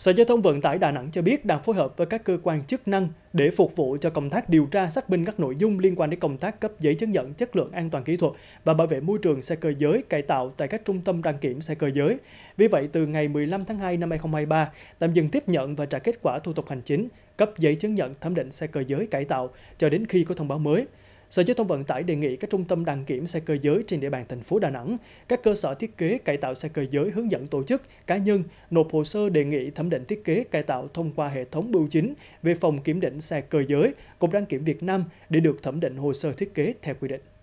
Sở Giao thông Vận tải Đà Nẵng cho biết đang phối hợp với các cơ quan chức năng để phục vụ cho công tác điều tra xác minh các nội dung liên quan đến công tác cấp giấy chứng nhận chất lượng an toàn kỹ thuật và bảo vệ môi trường xe cơ giới cải tạo tại các trung tâm đăng kiểm xe cơ giới. Vì vậy, từ ngày 15 tháng 2 năm 2023, tạm dừng tiếp nhận và trả kết quả thủ tục hành chính, cấp giấy chứng nhận thẩm định xe cơ giới cải tạo cho đến khi có thông báo mới. Sở Giao thông Vận tải đề nghị các trung tâm đăng kiểm xe cơ giới trên địa bàn thành phố Đà Nẵng, các cơ sở thiết kế cải tạo xe cơ giới hướng dẫn tổ chức, cá nhân nộp hồ sơ đề nghị thẩm định thiết kế cải tạo thông qua hệ thống bưu chính về phòng kiểm định xe cơ giới, Cục đăng kiểm Việt Nam để được thẩm định hồ sơ thiết kế theo quy định.